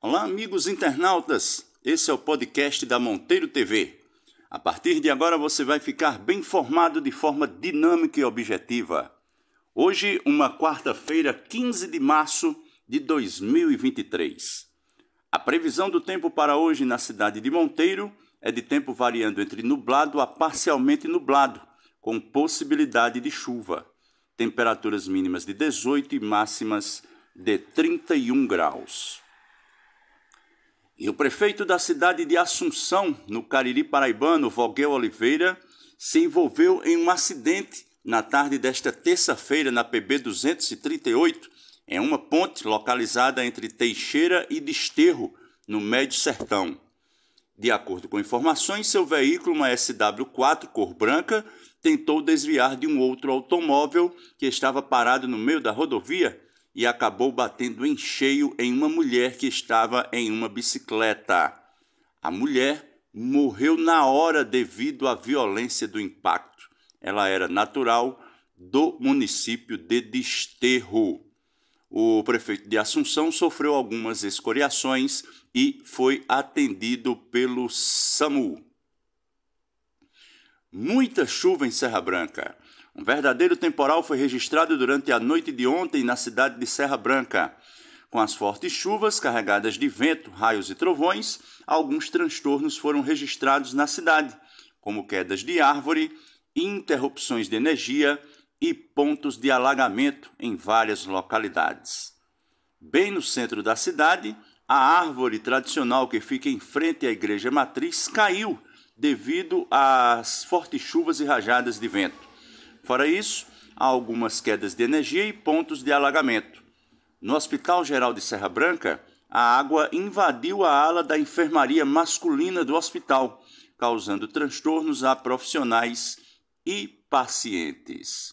Olá, amigos internautas. Esse é o podcast da Monteiro TV. A partir de agora você vai ficar bem informado de forma dinâmica e objetiva. Hoje, uma quarta-feira, 15 de março de 2023. A previsão do tempo para hoje na cidade de Monteiro é de tempo variando entre nublado a parcialmente nublado, com possibilidade de chuva. Temperaturas mínimas de 18 e máximas de 31 graus. E o prefeito da cidade de Assunção, no Cariri Paraibano, Voguel Oliveira, se envolveu em um acidente na tarde desta terça-feira na PB 238, em uma ponte localizada entre Teixeira e Desterro, no Médio Sertão. De acordo com informações, seu veículo, uma SW4 cor branca, tentou desviar de um outro automóvel que estava parado no meio da rodovia e acabou batendo em cheio em uma mulher que estava em uma bicicleta. A mulher morreu na hora devido à violência do impacto. Ela era natural do município de Desterro. O prefeito de Assunção sofreu algumas escoriações e foi atendido pelo SAMU. Muita chuva em Serra Branca. Um verdadeiro temporal foi registrado durante a noite de ontem na cidade de Serra Branca. Com as fortes chuvas carregadas de vento, raios e trovões, alguns transtornos foram registrados na cidade, como quedas de árvore, interrupções de energia e pontos de alagamento em várias localidades. Bem no centro da cidade, a árvore tradicional que fica em frente à igreja matriz caiu devido às fortes chuvas e rajadas de vento. Fora isso, há algumas quedas de energia e pontos de alagamento. No Hospital Geral de Serra Branca, a água invadiu a ala da enfermaria masculina do hospital, causando transtornos a profissionais e pacientes.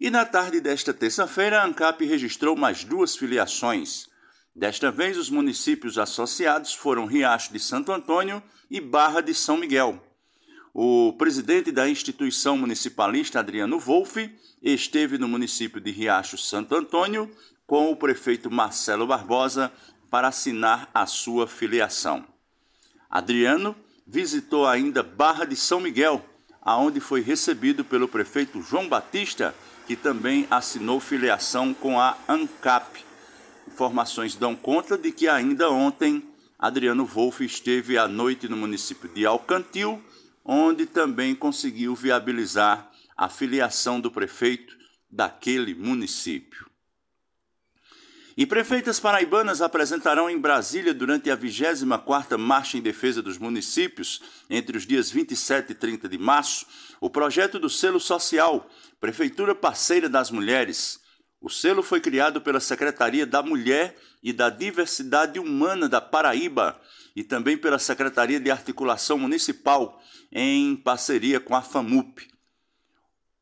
E na tarde desta terça-feira, a ANCAP registrou mais duas filiações. Desta vez, os municípios associados foram Riacho de Santo Antônio e Barra de São Miguel. O presidente da instituição municipalista, Adriano Wolff, esteve no município de Riacho Santo Antônio com o prefeito Marcelo Barbosa para assinar a sua filiação. Adriano visitou ainda Barra de São Miguel, aonde foi recebido pelo prefeito João Batista, que também assinou filiação com a ANCAP. Informações dão conta de que ainda ontem Adriano Wolff esteve à noite no município de Alcantil onde também conseguiu viabilizar a filiação do prefeito daquele município. E prefeitas paraibanas apresentarão em Brasília durante a 24ª Marcha em Defesa dos Municípios, entre os dias 27 e 30 de março, o projeto do selo social Prefeitura Parceira das Mulheres, o selo foi criado pela Secretaria da Mulher e da Diversidade Humana da Paraíba e também pela Secretaria de Articulação Municipal, em parceria com a FAMUP.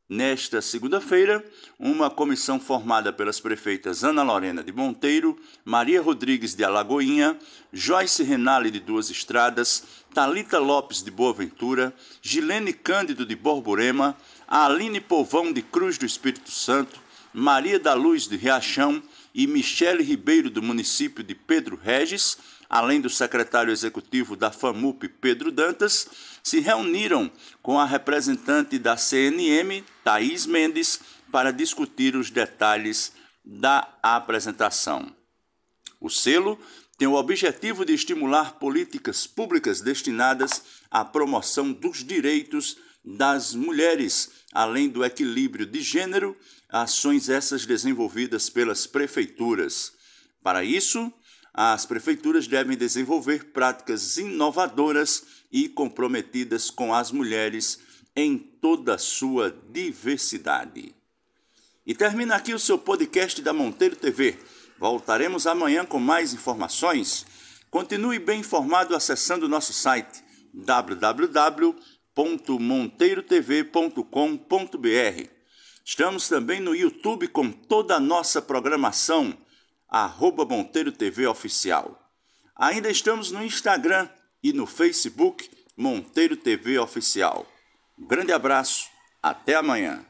Nesta segunda-feira, uma comissão formada pelas prefeitas Ana Lorena de Monteiro, Maria Rodrigues de Alagoinha, Joyce Renale de Duas Estradas, Talita Lopes de Boa Ventura, Gilene Cândido de Borborema, Aline Povão de Cruz do Espírito Santo, Maria da Luz de Riachão e Michele Ribeiro, do município de Pedro Regis, além do secretário executivo da FAMUP, Pedro Dantas, se reuniram com a representante da CNM, Thaís Mendes, para discutir os detalhes da apresentação. O selo tem o objetivo de estimular políticas públicas destinadas à promoção dos direitos das mulheres além do equilíbrio de gênero, ações essas desenvolvidas pelas prefeituras. Para isso, as prefeituras devem desenvolver práticas inovadoras e comprometidas com as mulheres em toda a sua diversidade. E termina aqui o seu podcast da Monteiro TV. Voltaremos amanhã com mais informações. Continue bem informado acessando o nosso site www www.monteirotv.com.br. Estamos também no YouTube com toda a nossa programação, arroba Monteiro TV Oficial. Ainda estamos no Instagram e no Facebook Monteiro TV Oficial. Um grande abraço, até amanhã.